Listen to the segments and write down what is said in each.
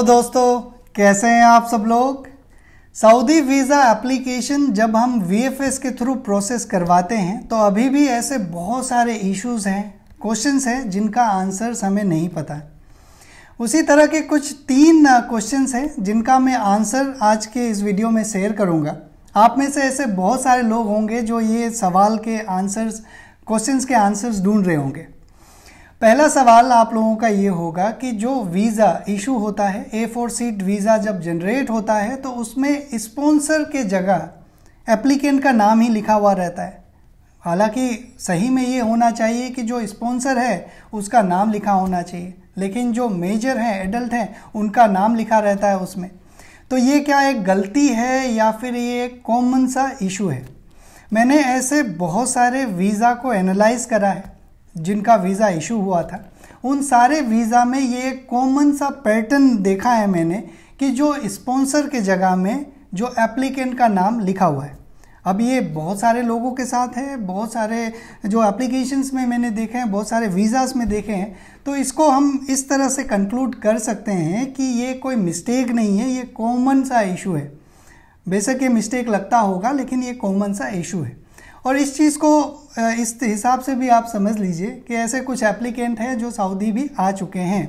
तो दोस्तों कैसे हैं आप सब लोग सऊदी वीज़ा एप्लीकेशन जब हम वी के थ्रू प्रोसेस करवाते हैं तो अभी भी ऐसे बहुत सारे इश्यूज हैं क्वेश्चंस हैं जिनका आंसर्स हमें नहीं पता उसी तरह के कुछ तीन क्वेश्चंस हैं जिनका मैं आंसर आज के इस वीडियो में शेयर करूंगा आप में से ऐसे बहुत सारे लोग होंगे जो ये सवाल के आंसर्स क्वेश्चंस के आंसर्स ढूंढ रहे होंगे पहला सवाल आप लोगों का ये होगा कि जो वीज़ा इशू होता है ए फोर सीट वीज़ा जब जनरेट होता है तो उसमें स्पॉन्सर के जगह एप्लीकेंट का नाम ही लिखा हुआ रहता है हालांकि सही में ये होना चाहिए कि जो स्पॉन्सर है उसका नाम लिखा होना चाहिए लेकिन जो मेजर हैं एडल्ट हैं उनका नाम लिखा रहता है उसमें तो ये क्या एक गलती है या फिर ये एक कॉमन सा इशू है मैंने ऐसे बहुत सारे वीज़ा को एनालाइज करा है जिनका वीज़ा इशू हुआ था उन सारे वीज़ा में ये कॉमन सा पैटर्न देखा है मैंने कि जो स्पॉन्सर के जगह में जो एप्लीकेंट का नाम लिखा हुआ है अब ये बहुत सारे लोगों के साथ है बहुत सारे जो एप्लीकेशंस में मैंने देखे हैं बहुत सारे वीज़ास में देखे हैं तो इसको हम इस तरह से कंक्लूड कर सकते हैं कि ये कोई मिस्टेक नहीं है ये कॉमन सा इशू है बेशक ये मिस्टेक लगता होगा लेकिन ये कॉमन सा इशू है और इस चीज़ को इस हिसाब से भी आप समझ लीजिए कि ऐसे कुछ एप्लीकेंट हैं जो सऊदी भी आ चुके हैं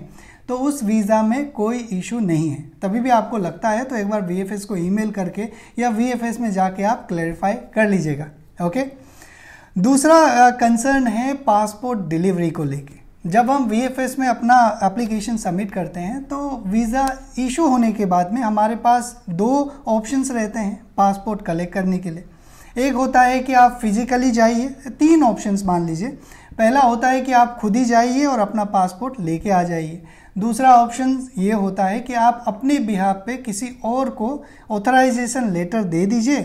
तो उस वीज़ा में कोई इशू नहीं है तभी भी आपको लगता है तो एक बार वी को ईमेल करके या वी में जाके आप क्लैरिफाई कर लीजिएगा ओके दूसरा कंसर्न है पासपोर्ट डिलीवरी को लेके जब हम वी में अपना एप्लीकेशन सबमिट करते हैं तो वीज़ा इशू होने के बाद में हमारे पास दो ऑप्शंस रहते हैं पासपोर्ट कलेक्ट करने के लिए एक होता है कि आप फिजिकली जाइए तीन ऑप्शंस मान लीजिए पहला होता है कि आप खुद ही जाइए और अपना पासपोर्ट लेके आ जाइए दूसरा ऑप्शन ये होता है कि आप अपने बिहार पे किसी और को ऑथराइजेशन लेटर दे दीजिए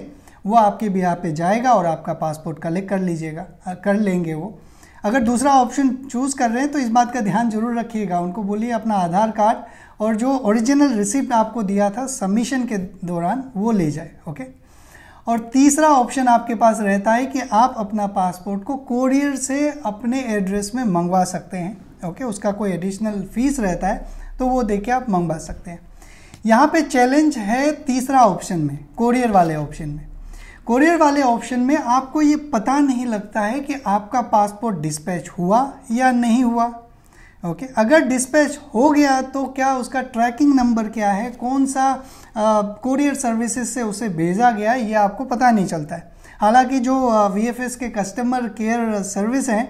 वो आपके बिहार पे जाएगा और आपका पासपोर्ट कलेक्ट कर लीजिएगा कर लेंगे वो अगर दूसरा ऑप्शन चूज़ कर रहे हैं तो इस बात का ध्यान जरूर रखिएगा उनको बोलिए अपना आधार कार्ड और जो ओरिजिनल रिसिप्ट आपको दिया था सबमिशन के दौरान वो ले जाए ओके और तीसरा ऑप्शन आपके पास रहता है कि आप अपना पासपोर्ट को कोरियर से अपने एड्रेस में मंगवा सकते हैं ओके उसका कोई एडिशनल फीस रहता है तो वो दे के आप मंगवा सकते हैं यहाँ पे चैलेंज है तीसरा ऑप्शन में कोरियर वाले ऑप्शन में कोरियर वाले ऑप्शन में आपको ये पता नहीं लगता है कि आपका पासपोर्ट डिस्पैच हुआ या नहीं हुआ ओके okay. अगर डिस्पैच हो गया तो क्या उसका ट्रैकिंग नंबर क्या है कौन सा कोरियर सर्विसेज से उसे भेजा गया ये आपको पता नहीं चलता है हालांकि जो V K customer care service हैं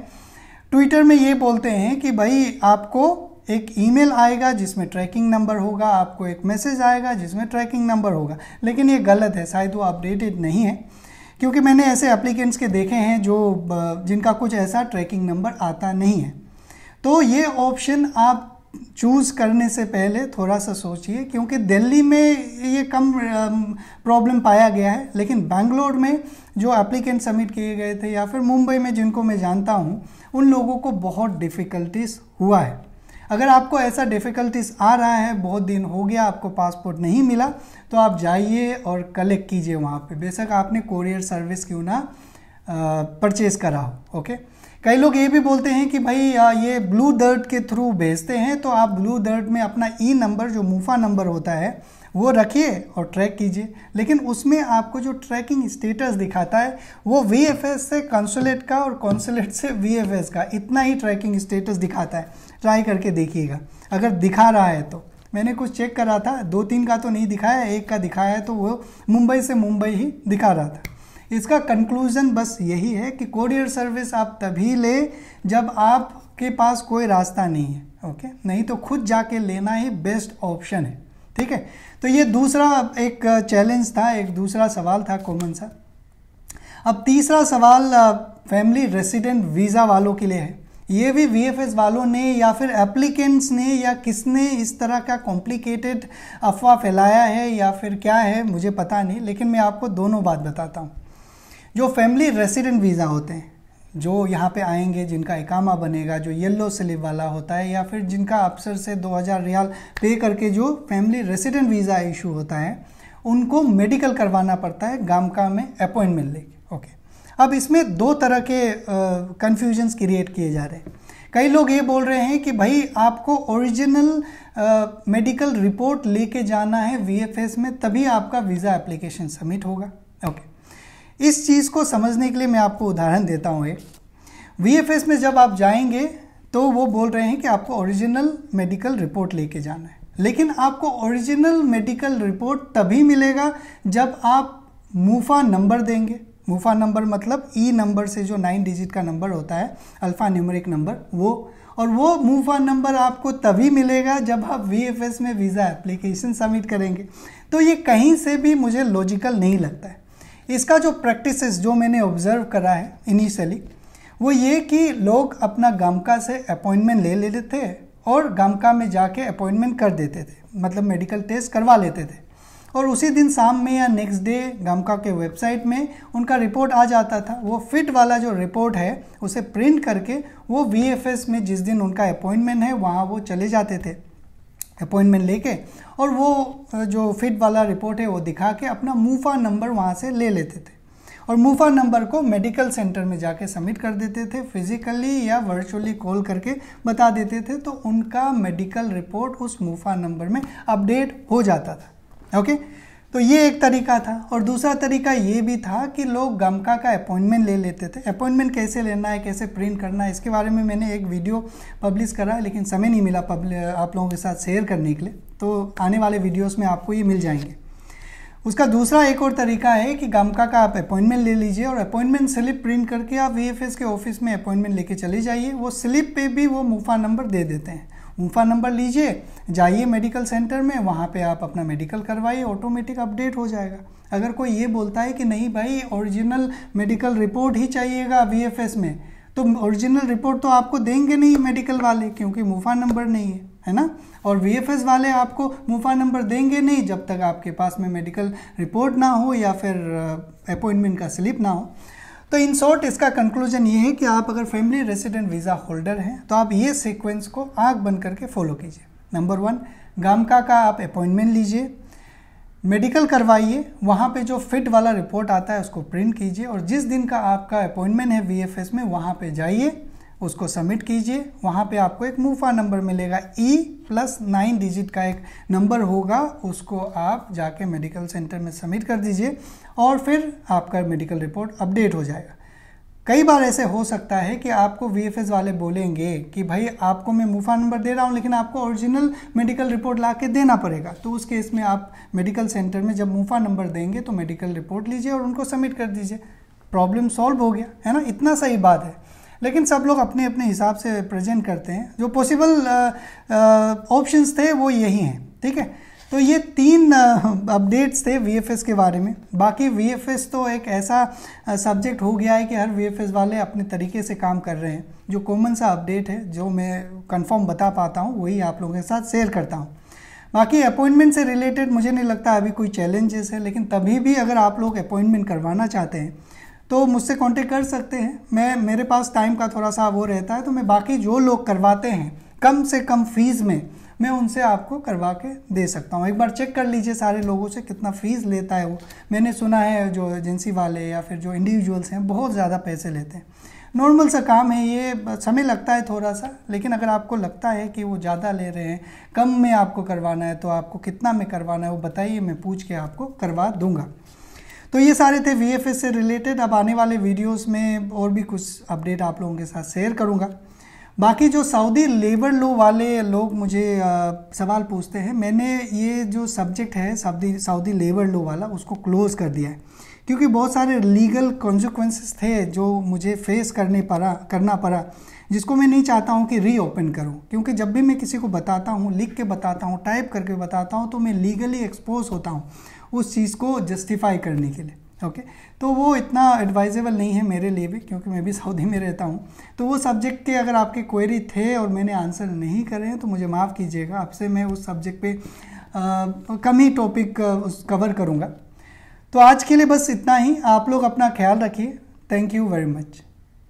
ट्विटर में ये बोलते हैं कि भाई आपको एक ईमेल आएगा जिसमें ट्रैकिंग नंबर होगा आपको एक मैसेज आएगा जिसमें ट्रैकिंग नंबर होगा लेकिन ये गलत है शायद वो अपडेटेड नहीं है क्योंकि मैंने ऐसे एप्लीकेंट्स के देखे हैं जो जिनका कुछ ऐसा ट्रैकिंग नंबर आता नहीं है तो ये ऑप्शन आप चूज़ करने से पहले थोड़ा सा सोचिए क्योंकि दिल्ली में ये कम प्रॉब्लम पाया गया है लेकिन बैंगलोर में जो एप्लीकेंट सबमिट किए गए थे या फिर मुंबई में जिनको मैं जानता हूँ उन लोगों को बहुत डिफ़िकल्टीज हुआ है अगर आपको ऐसा डिफ़िकल्टीज आ रहा है बहुत दिन हो गया आपको पासपोर्ट नहीं मिला तो आप जाइए और कलेक्ट कीजिए वहाँ पे बेशक आपने कोरियर सर्विस क्यों ना परचेज़ करा हो ओके कई लोग ये भी बोलते हैं कि भाई ये ब्लू दर्ट के थ्रू भेजते हैं तो आप ब्लू दर्ट में अपना ई e नंबर जो मूफा नंबर होता है वो रखिए और ट्रैक कीजिए लेकिन उसमें आपको जो ट्रैकिंग स्टेटस दिखाता है वो वी से कॉन्सुलेट का और कॉन्सुलेट से वी का इतना ही ट्रैकिंग स्टेटस दिखाता है ट्राई करके देखिएगा अगर दिखा रहा है तो मैंने कुछ चेक करा था दो तीन का तो नहीं दिखाया एक का दिखाया है तो वो मुंबई से मुंबई ही दिखा रहा था इसका कंक्लूज़न बस यही है कि कोरियर सर्विस आप तभी ले जब आपके पास कोई रास्ता नहीं है ओके नहीं तो खुद जाके लेना ही बेस्ट ऑप्शन है ठीक है तो ये दूसरा एक चैलेंज था एक दूसरा सवाल था कॉमन सा अब तीसरा सवाल फैमिली रेसिडेंट वीज़ा वालों के लिए है ये भी वी वालों ने या फिर एप्लीकेंट्स ने या किसने इस तरह का कॉम्प्लिकेटेड अफवाह फैलाया है या फिर क्या है मुझे पता नहीं लेकिन मैं आपको दोनों बात बताता हूँ जो फैमिली रेसिडेंट वीज़ा होते हैं जो यहाँ पे आएंगे जिनका इकामा बनेगा जो येलो स्लिप वाला होता है या फिर जिनका अफसर से 2000 रियाल पे करके जो फैमिली रेसिडेंट वीज़ा इशू होता है उनको मेडिकल करवाना पड़ता है गामका में अपॉइंटमेंट लेके ओके अब इसमें दो तरह के कन्फ्यूजन्स क्रिएट किए जा रहे हैं कई लोग ये बोल रहे हैं कि भाई आपको ओरिजिनल मेडिकल रिपोर्ट लेके जाना है वीएफएस में तभी आपका वीज़ा एप्लीकेशन सबमिट होगा ओके okay. इस चीज़ को समझने के लिए मैं आपको उदाहरण देता हूँ एक वी में जब आप जाएंगे तो वो बोल रहे हैं कि आपको ओरिजिनल मेडिकल रिपोर्ट लेके जाना है लेकिन आपको ओरिजिनल मेडिकल रिपोर्ट तभी मिलेगा जब आप मूफा नंबर देंगे मूफा नंबर मतलब ई e नंबर से जो नाइन डिजिट का नंबर होता है अल्फ़ा न्यूमरिक नंबर वो और वो मूफा नंबर आपको तभी मिलेगा जब आप वी में वीज़ा एप्लीकेशन सबमिट करेंगे तो ये कहीं से भी मुझे लॉजिकल नहीं लगता है इसका जो प्रैक्टिस जो मैंने ऑब्जर्व करा है इनिशियली वो ये कि लोग अपना गामका से अपॉइंटमेंट ले लेते थे और गामका में जाके अपॉइंटमेंट कर देते थे मतलब मेडिकल टेस्ट करवा लेते थे और उसी दिन शाम में या नेक्स्ट डे गामका के वेबसाइट में उनका रिपोर्ट आ जाता था वो फिट वाला जो रिपोर्ट है उसे प्रिंट करके वो वी में जिस दिन उनका अपॉइंटमेंट है वहाँ वो चले जाते थे अपॉइंटमेंट लेके और वो जो फिट वाला रिपोर्ट है वो दिखा के अपना मूफा नंबर वहाँ से ले लेते थे और मूफा नंबर को मेडिकल सेंटर में जाके सबमिट कर देते थे फिजिकली या वर्चुअली कॉल करके बता देते थे तो उनका मेडिकल रिपोर्ट उस मूफा नंबर में अपडेट हो जाता था ओके okay? तो ये एक तरीका था और दूसरा तरीका ये भी था कि लोग गमका का अपॉइंटमेंट ले लेते थे अपॉइंटमेंट कैसे लेना है कैसे प्रिंट करना है इसके बारे में मैंने एक वीडियो पब्लिश करा लेकिन समय नहीं मिला आप लोगों के साथ शेयर करने के लिए तो आने वाले वीडियोस में आपको ये मिल जाएंगे उसका दूसरा एक और तरीका है कि गमका का आप अपॉइंटमेंट ले लीजिए और अपॉइंटमेंट स्लिप प्रिंट करके आप वी के ऑफिस में अपॉइंटमेंट लेके चले जाइए वो स्लिप पे भी वो मुफा नंबर दे देते हैं मुफा नंबर लीजिए जाइए मेडिकल सेंटर में वहाँ पे आप अपना मेडिकल करवाइए ऑटोमेटिक अपडेट हो जाएगा अगर कोई ये बोलता है कि नहीं भाई ओरिजिनल मेडिकल रिपोर्ट ही चाहिएगा वी में तो ओरिजिनल रिपोर्ट तो आपको देंगे नहीं मेडिकल वाले क्योंकि मुफा नंबर नहीं है है ना और वी वाले आपको मुफा नंबर देंगे नहीं जब तक आपके पास में मेडिकल रिपोर्ट ना हो या फिर अपॉइंटमेंट uh, का स्लिप ना हो तो इन शॉर्ट इसका कंक्लूजन ये है कि आप अगर फैमिली रेसिडेंट वीज़ा होल्डर हैं तो आप ये सीक्वेंस को आँख बन करके फॉलो कीजिए नंबर वन गामका का आप अपॉइंटमेंट लीजिए मेडिकल करवाइए वहाँ पे जो फिट वाला रिपोर्ट आता है उसको प्रिंट कीजिए और जिस दिन का आपका अपॉइंटमेंट है वीएफएस में वहाँ पे जाइए उसको सबमिट कीजिए वहाँ पे आपको एक मूफा नंबर मिलेगा ई प्लस नाइन डिजिट का एक नंबर होगा उसको आप जाके मेडिकल सेंटर में सबमिट कर दीजिए और फिर आपका मेडिकल रिपोर्ट अपडेट हो जाएगा कई बार ऐसे हो सकता है कि आपको वी वाले बोलेंगे कि भाई आपको मैं मुफा नंबर दे रहा हूँ लेकिन आपको ओरिजिनल मेडिकल रिपोर्ट ला के देना पड़ेगा तो उस केस में आप मेडिकल सेंटर में जब मुफा नंबर देंगे तो मेडिकल रिपोर्ट लीजिए और उनको सबमिट कर दीजिए प्रॉब्लम सॉल्व हो गया है ना इतना सही बात है लेकिन सब लोग अपने अपने हिसाब से प्रेजेंट करते हैं जो पॉसिबल ऑप्शंस थे वो यही हैं ठीक है तो ये तीन अपडेट्स थे वी के बारे में बाकी वी तो एक ऐसा सब्जेक्ट हो गया है कि हर वी वाले अपने तरीके से काम कर रहे हैं जो कॉमन सा अपडेट है जो मैं कंफर्म बता पाता हूँ वही आप लोगों के साथ शेयर करता हूँ बाकी अपॉइंटमेंट से रिलेटेड मुझे नहीं लगता अभी कोई चैलेंजेस है लेकिन तभी भी अगर आप लोग अपॉइंटमेंट करवाना चाहते हैं तो मुझसे कांटेक्ट कर सकते हैं मैं मेरे पास टाइम का थोड़ा सा वो रहता है तो मैं बाकी जो लोग करवाते हैं कम से कम फीस में मैं उनसे आपको करवा के दे सकता हूँ एक बार चेक कर लीजिए सारे लोगों से कितना फ़ीस लेता है वो मैंने सुना है जो एजेंसी वाले या फिर जो इंडिविजुअल्स हैं बहुत ज़्यादा पैसे लेते हैं नॉर्मल सा काम है ये समय लगता है थोड़ा सा लेकिन अगर आपको लगता है कि वो ज़्यादा ले रहे हैं कम में आपको करवाना है तो आपको कितना में करवाना है वो बताइए मैं पूछ के आपको करवा दूंगा तो ये सारे थे वी से रिलेटेड अब आने वाले वीडियोस में और भी कुछ अपडेट आप लोगों के साथ शेयर करूँगा बाकी जो सऊदी लेबर लो वाले लोग मुझे आ, सवाल पूछते हैं मैंने ये जो सब्जेक्ट है सऊदी सऊदी लेबर लो वाला उसको क्लोज़ कर दिया है क्योंकि बहुत सारे लीगल कॉन्सिक्वेंसेस थे जो मुझे फेस करने पड़ा करना पड़ा जिसको मैं नहीं चाहता हूँ कि रीओपन करूँ क्योंकि जब भी मैं किसी को बताता हूँ लिख के बताता हूँ टाइप करके बताता हूँ तो मैं लीगली एक्सपोज होता हूँ उस चीज़ को जस्टिफाई करने के लिए ओके okay? तो वो इतना एडवाइजेबल नहीं है मेरे लिए भी क्योंकि मैं भी सऊदी में रहता हूँ तो वो सब्जेक्ट के अगर आपके क्वेरी थे और मैंने आंसर नहीं करे हैं तो मुझे माफ़ कीजिएगा आपसे मैं उस सब्जेक्ट पे कम ही टॉपिक कवर करूँगा तो आज के लिए बस इतना ही आप लोग अपना ख्याल रखिए थैंक यू वेरी मच